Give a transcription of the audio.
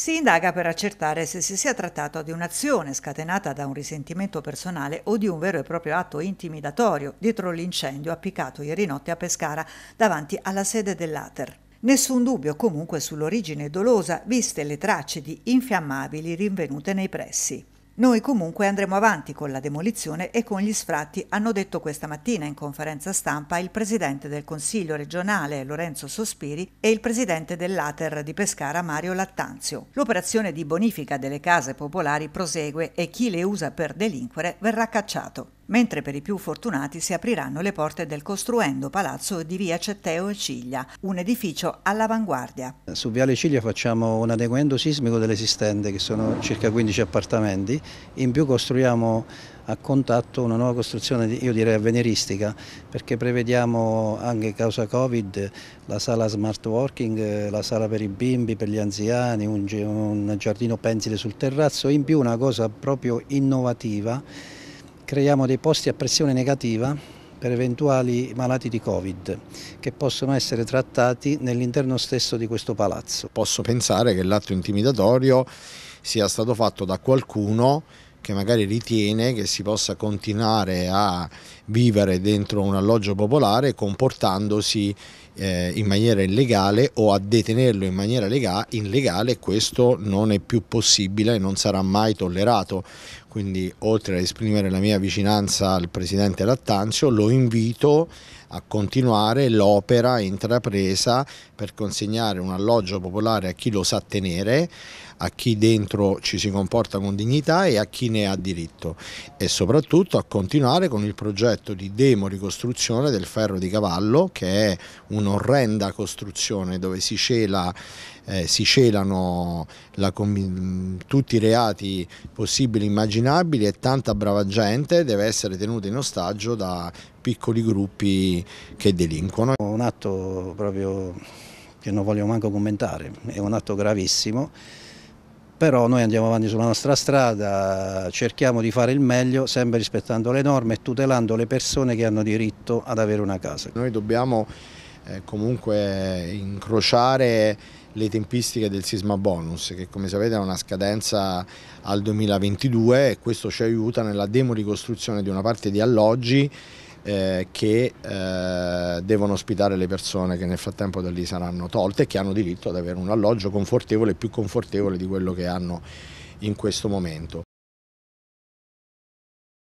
Si indaga per accertare se si sia trattato di un'azione scatenata da un risentimento personale o di un vero e proprio atto intimidatorio dietro l'incendio appiccato ieri notte a Pescara davanti alla sede dell'Ater. Nessun dubbio comunque sull'origine dolosa, viste le tracce di infiammabili rinvenute nei pressi. Noi comunque andremo avanti con la demolizione e con gli sfratti, hanno detto questa mattina in conferenza stampa il presidente del Consiglio regionale Lorenzo Sospiri e il presidente dell'Ater di Pescara Mario Lattanzio. L'operazione di bonifica delle case popolari prosegue e chi le usa per delinquere verrà cacciato mentre per i più fortunati si apriranno le porte del costruendo palazzo di via Cetteo e Ciglia, un edificio all'avanguardia. Su viale Ciglia facciamo un adeguamento sismico dell'esistente, che sono circa 15 appartamenti, in più costruiamo a contatto una nuova costruzione, io direi avveniristica, perché prevediamo anche causa Covid la sala smart working, la sala per i bimbi, per gli anziani, un giardino pensile sul terrazzo, in più una cosa proprio innovativa creiamo dei posti a pressione negativa per eventuali malati di Covid che possono essere trattati nell'interno stesso di questo palazzo. Posso pensare che l'atto intimidatorio sia stato fatto da qualcuno che magari ritiene che si possa continuare a vivere dentro un alloggio popolare comportandosi eh, in maniera illegale o a detenerlo in maniera lega illegale questo non è più possibile e non sarà mai tollerato quindi oltre ad esprimere la mia vicinanza al presidente Lattanzio lo invito a a continuare l'opera intrapresa per consegnare un alloggio popolare a chi lo sa tenere, a chi dentro ci si comporta con dignità e a chi ne ha diritto e soprattutto a continuare con il progetto di demoricostruzione del ferro di cavallo che è un'orrenda costruzione dove si, cela, eh, si celano la, tutti i reati possibili e immaginabili e tanta brava gente deve essere tenuta in ostaggio da piccoli gruppi che delinquono. Un atto proprio che non voglio manco commentare, è un atto gravissimo, però noi andiamo avanti sulla nostra strada, cerchiamo di fare il meglio, sempre rispettando le norme e tutelando le persone che hanno diritto ad avere una casa. Noi dobbiamo eh, comunque incrociare le tempistiche del sisma bonus che come sapete ha una scadenza al 2022 e questo ci aiuta nella demoricostruzione di una parte di alloggi eh, che eh, devono ospitare le persone che nel frattempo da lì saranno tolte e che hanno diritto ad avere un alloggio confortevole, più confortevole di quello che hanno in questo momento.